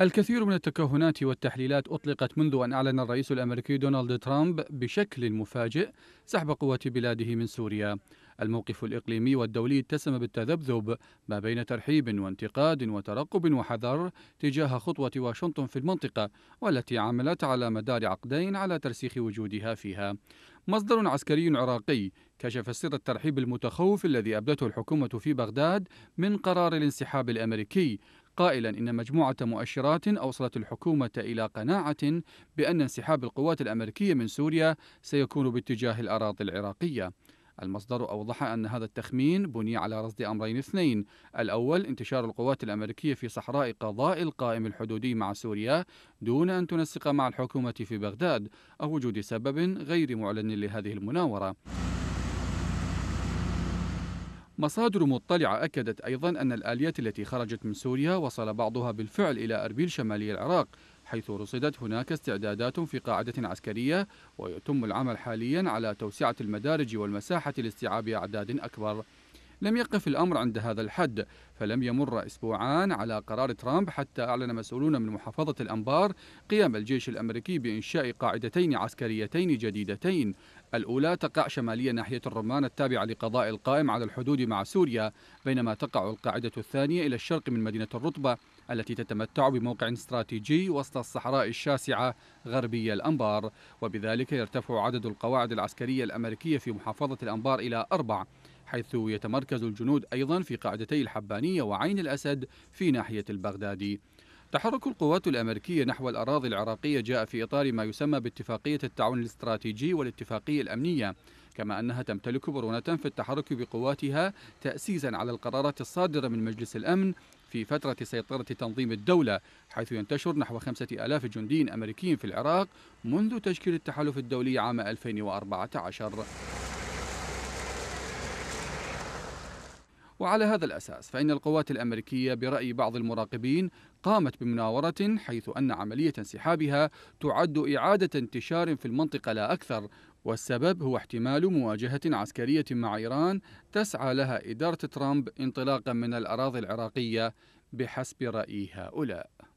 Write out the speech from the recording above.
الكثير من التكهنات والتحليلات أطلقت منذ أن أعلن الرئيس الأمريكي دونالد ترامب بشكل مفاجئ سحب قوات بلاده من سوريا الموقف الإقليمي والدولي اتسم بالتذبذب ما بين ترحيب وانتقاد وترقب وحذر تجاه خطوة واشنطن في المنطقة والتي عملت على مدار عقدين على ترسيخ وجودها فيها مصدر عسكري عراقي كشف سر الترحيب المتخوف الذي أبدته الحكومة في بغداد من قرار الانسحاب الأمريكي قائلا إن مجموعة مؤشرات أوصلت الحكومة إلى قناعة بأن انسحاب القوات الأمريكية من سوريا سيكون باتجاه الأراضي العراقية المصدر أوضح أن هذا التخمين بني على رصد أمرين اثنين الأول انتشار القوات الأمريكية في صحراء قضاء القائم الحدودي مع سوريا دون أن تنسق مع الحكومة في بغداد أو وجود سبب غير معلن لهذه المناورة مصادر مطلعة أكدت أيضا أن الآليات التي خرجت من سوريا وصل بعضها بالفعل إلى أربيل شمالي العراق حيث رصدت هناك استعدادات في قاعدة عسكرية ويتم العمل حاليا على توسعة المدارج والمساحة لاستيعاب أعداد أكبر لم يقف الأمر عند هذا الحد فلم يمر أسبوعان على قرار ترامب حتى أعلن مسؤولون من محافظة الأنبار قيام الجيش الأمريكي بإنشاء قاعدتين عسكريتين جديدتين الأولى تقع شمالية ناحية الرمان التابعة لقضاء القائم على الحدود مع سوريا بينما تقع القاعدة الثانية إلى الشرق من مدينة الرطبة التي تتمتع بموقع استراتيجي وسط الصحراء الشاسعة غربي الأنبار وبذلك يرتفع عدد القواعد العسكرية الأمريكية في محافظة الأنبار إلى أربع حيث يتمركز الجنود أيضا في قاعدتي الحبانية وعين الأسد في ناحية البغدادي تحرك القوات الأمريكية نحو الأراضي العراقية جاء في إطار ما يسمى باتفاقية التعاون الاستراتيجي والاتفاقية الأمنية كما أنها تمتلك برونة في التحرك بقواتها تأسيسا على القرارات الصادرة من مجلس الأمن في فترة سيطرة تنظيم الدولة حيث ينتشر نحو خمسة آلاف جندي أمريكي في العراق منذ تشكيل التحالف الدولي عام 2014 وعلى هذا الأساس فإن القوات الأمريكية برأي بعض المراقبين قامت بمناورة حيث أن عملية انسحابها تعد إعادة انتشار في المنطقة لا أكثر والسبب هو احتمال مواجهة عسكرية مع إيران تسعى لها إدارة ترامب انطلاقا من الأراضي العراقية بحسب رأي هؤلاء